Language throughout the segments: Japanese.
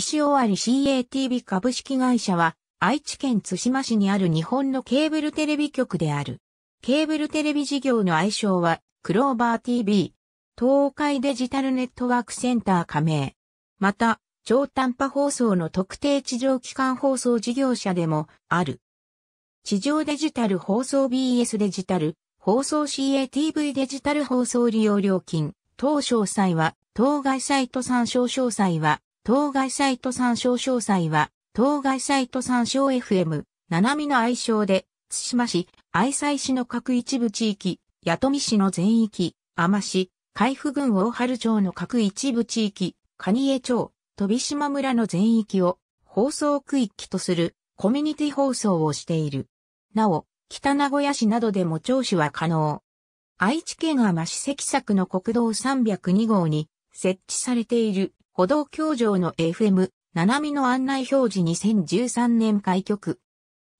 西尾割 CATV 株式会社は、愛知県津島市にある日本のケーブルテレビ局である。ケーブルテレビ事業の愛称は、クローバー TV、東海デジタルネットワークセンター加盟。また、超短波放送の特定地上機関放送事業者でもある。地上デジタル放送 BS デジタル、放送 CATV デジタル放送利用料金、当詳細は、当該サイト参照詳細は、当該サイト参照詳細は、当該サイト参照 FM、七海の愛称で、津島市、愛西市の各一部地域、八富市の全域、天市、海部郡大春町の各一部地域、蟹江町、飛島村の全域を放送区域とするコミュニティ放送をしている。なお、北名古屋市などでも聴取は可能。愛知県天市関作の国道302号に設置されている歩道橋上の FM、七海の案内表示2013年開局。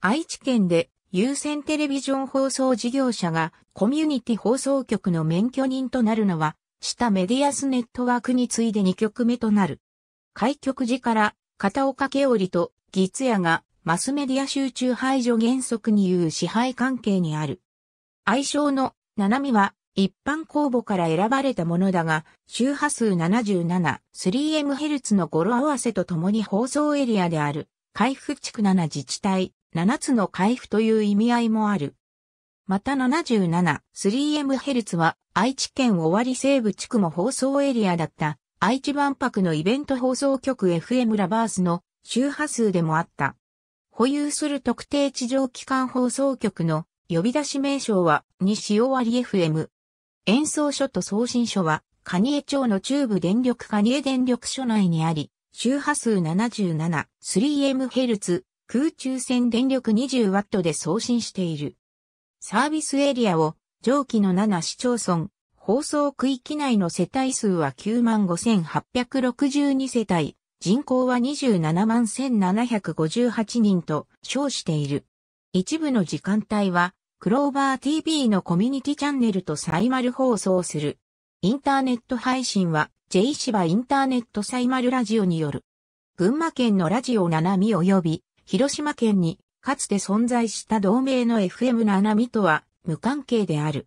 愛知県で有線テレビジョン放送事業者がコミュニティ放送局の免許人となるのは、下メディアスネットワークに次いで2局目となる。開局時から片岡家織とギツヤがマスメディア集中排除原則に言う支配関係にある。愛称の七海は一般公募から選ばれたものだが、周波数 77.3MHz の語呂合わせとともに放送エリアである、海部地区7自治体、7つの海部という意味合いもある。また 77.3MHz は愛知県尾張西部地区も放送エリアだった愛知万博のイベント放送局 FM ラバースの周波数でもあった。保有する特定地上機関放送局の呼び出し名称は西尾張 FM 演奏所と送信所は、蟹江町の中部電力蟹江電力所内にあり、周波数 77.3MHz、空中線電力 20W で送信している。サービスエリアを、上記の7市町村、放送区域内の世帯数は95,862世帯、人口は271,758人と称している。一部の時間帯はクローバー TV のコミュニティチャンネルとサイマル放送する。インターネット配信は、J 芝インターネットサイマルラジオによる。群馬県のラジオナナミ及び、広島県に、かつて存在した同盟の FM ナナミとは、無関係である。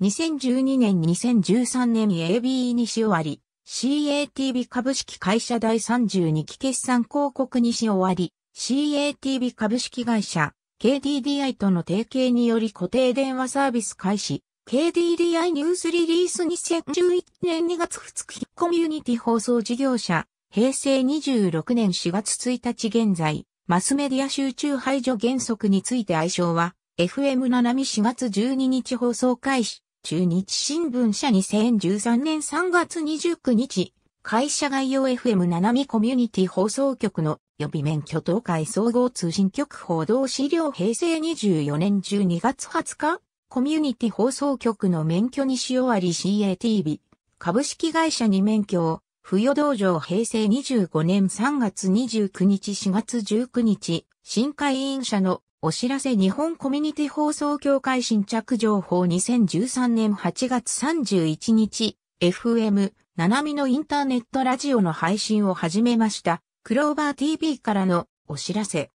2012年2013年に ABE し終わり、c a t v 株式会社第32期決算広告にし終わり、c a t v 株式会社 KDDI との提携により固定電話サービス開始、KDDI ニュースリリース2011年2月2日コミュニティ放送事業者、平成26年4月1日現在、マスメディア集中排除原則について愛称は、FM7 み4月12日放送開始、中日新聞社2013年3月29日、会社概要 FM7 みコミュニティ放送局の予備免許東海総合通信局報道資料平成24年12月20日、コミュニティ放送局の免許に用あり CATV、株式会社に免許を、付与道場平成25年3月29日4月19日、新会員者のお知らせ日本コミュニティ放送協会新着情報2013年8月31日、FM、ナナミのインターネットラジオの配信を始めました。クローバー TV からのお知らせ。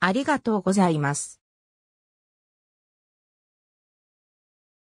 ありがとうございます。